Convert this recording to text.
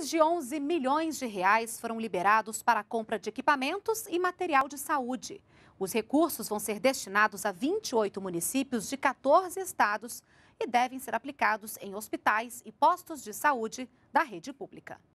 Mais de 11 milhões de reais foram liberados para a compra de equipamentos e material de saúde. Os recursos vão ser destinados a 28 municípios de 14 estados e devem ser aplicados em hospitais e postos de saúde da rede pública.